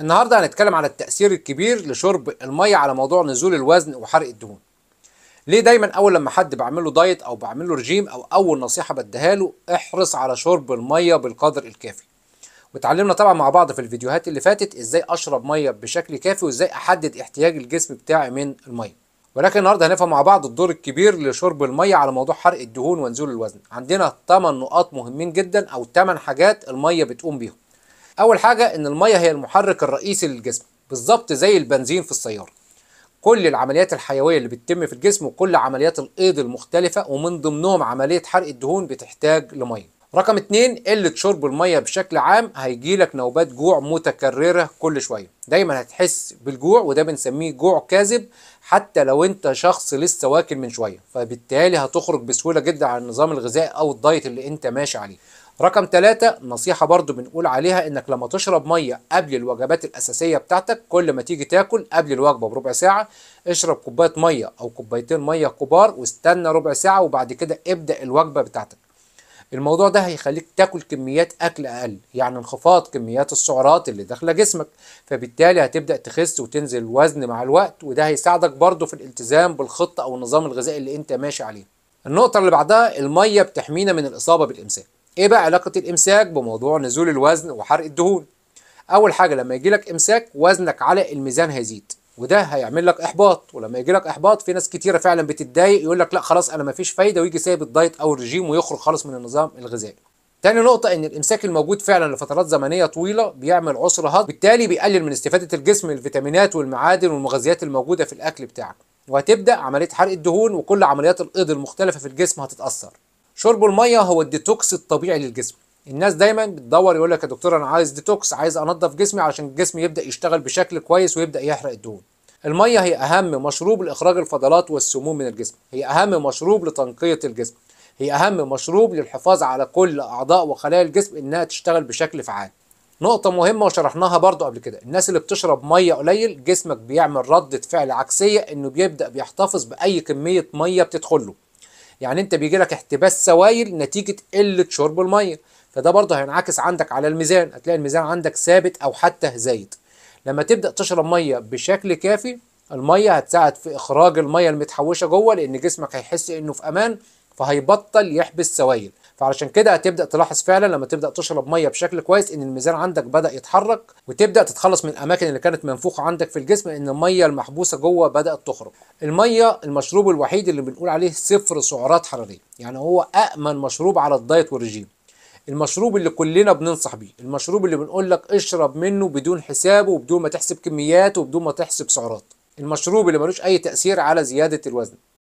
النهارده هنتكلم على التأثير الكبير لشرب المية على موضوع نزول الوزن وحرق الدهون. ليه دايما اول لما حد بعمله دايت او بعمله رجيم او اول نصيحة بديها له احرص على شرب المية بالقدر الكافي. واتعلمنا طبعا مع بعض في الفيديوهات اللي فاتت ازاي اشرب مية بشكل كافي وازاي احدد احتياج الجسم بتاعي من المية. ولكن النهارده هنفهم مع بعض الدور الكبير لشرب الميه على موضوع حرق الدهون ونزول الوزن عندنا 8 نقاط مهمين جدا او 8 حاجات الميه بتقوم بيهم اول حاجه ان الميه هي المحرك الرئيسي للجسم بالظبط زي البنزين في السياره كل العمليات الحيويه اللي بتتم في الجسم وكل عمليات الايض المختلفه ومن ضمنهم عمليه حرق الدهون بتحتاج لميه رقم اتنين قلة شرب المية بشكل عام هيجيلك نوبات جوع متكررة كل شوية دايما هتحس بالجوع وده بنسميه جوع كاذب حتى لو انت شخص لسه واكل من شوية فبالتالي هتخرج بسهولة جدا عن النظام الغذائي او الدايت اللي انت ماشي عليه رقم تلاتة نصيحة برضو بنقول عليها انك لما تشرب مية قبل الوجبات الاساسية بتاعتك كل ما تيجي تاكل قبل الوجبة بربع ساعة اشرب كوباية مية او كوبايتين مية كبار واستنى ربع ساعة وبعد كده ابدأ الوجبة بتاعتك الموضوع ده هيخليك تاكل كميات اكل اقل يعني انخفاض كميات السعرات اللي داخله جسمك فبالتالي هتبدا تخس وتنزل الوزن مع الوقت وده هيساعدك برضه في الالتزام بالخطه او النظام الغذائي اللي انت ماشي عليه النقطه اللي بعدها الميه بتحمينا من الاصابه بالامساك ايه بقى علاقه الامساك بموضوع نزول الوزن وحرق الدهون اول حاجه لما يجيلك امساك وزنك على الميزان هيزيد وده هيعمل لك احباط ولما يجي لك احباط في ناس كتيره فعلا بتتضايق يقول لك لا خلاص انا ما فيش فايده ويجي سايب الدايت او الرجيم ويخرج خالص من النظام الغذائي تاني نقطة إن الإمساك الموجود فعلا لفترات زمنية طويلة بيعمل عسر هضم، بالتالي بيقلل من استفادة الجسم للفيتامينات والمعادن والمغذيات الموجودة في الأكل بتاعك، وهتبدأ عملية حرق الدهون وكل عمليات الإيض المختلفة في الجسم هتتأثر. شرب المية هو الديتوكس الطبيعي للجسم، الناس دايما بتدور يقول لك يا دكتور انا عايز ديتوكس عايز انضف جسمي عشان الجسم يبدا يشتغل بشكل كويس ويبدا يحرق الدهون الميه هي اهم مشروب لاخراج الفضلات والسموم من الجسم هي اهم مشروب لتنقيه الجسم هي اهم مشروب للحفاظ على كل اعضاء وخلايا الجسم انها تشتغل بشكل فعال نقطة مهمة وشرحناها برضو قبل كده الناس اللي بتشرب مية قليل جسمك بيعمل ردة فعل عكسية انه بيبدأ بيحتفظ بأي كمية مية بتدخله يعني انت بيجي لك احتباس سوائل نتيجه قله شرب الميه فده برضه هينعكس عندك على الميزان هتلاقي الميزان عندك ثابت او حتى زايد لما تبدا تشرب ميه بشكل كافي الميه هتساعد في اخراج الميه المتحوشه جوه لان جسمك هيحس انه في امان فهيبطل يحبس سوائل فعلشان كده هتبدا تلاحظ فعلا لما تبدا تشرب ميه بشكل كويس ان الميزان عندك بدا يتحرك وتبدا تتخلص من الاماكن اللي كانت منفوخه عندك في الجسم ان الميه المحبوسه جوه بدات تخرج الميه المشروب الوحيد اللي بنقول عليه صفر سعرات حراريه يعني هو امن مشروب على الدايت والرجيم المشروب اللي كلنا بننصح بيه المشروب اللي بنقول لك اشرب منه بدون حساب وبدون ما تحسب كميات وبدون ما تحسب سعرات المشروب اللي ملوش اي تاثير على زياده الوزن